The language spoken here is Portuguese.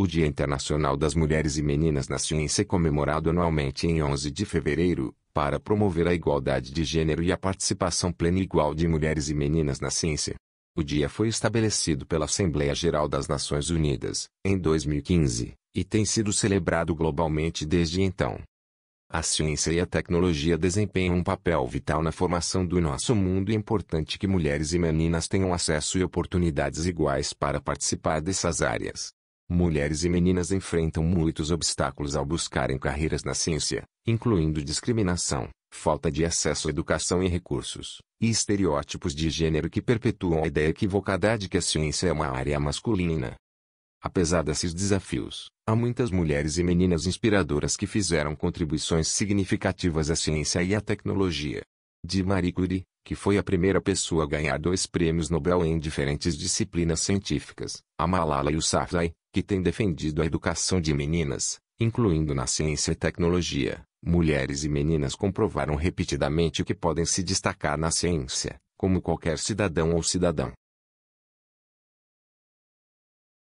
O Dia Internacional das Mulheres e Meninas na Ciência é comemorado anualmente em 11 de fevereiro, para promover a igualdade de gênero e a participação plena e igual de mulheres e meninas na ciência. O dia foi estabelecido pela Assembleia Geral das Nações Unidas, em 2015, e tem sido celebrado globalmente desde então. A ciência e a tecnologia desempenham um papel vital na formação do nosso mundo e é importante que mulheres e meninas tenham acesso e oportunidades iguais para participar dessas áreas. Mulheres e meninas enfrentam muitos obstáculos ao buscarem carreiras na ciência, incluindo discriminação, falta de acesso à educação e recursos, e estereótipos de gênero que perpetuam a ideia equivocada de que a ciência é uma área masculina. Apesar desses desafios, há muitas mulheres e meninas inspiradoras que fizeram contribuições significativas à ciência e à tecnologia. De Marie Curie, que foi a primeira pessoa a ganhar dois prêmios Nobel em diferentes disciplinas científicas, a Malala Yousafzai, que tem defendido a educação de meninas, incluindo na ciência e tecnologia. Mulheres e meninas comprovaram repetidamente que podem se destacar na ciência, como qualquer cidadão ou cidadã.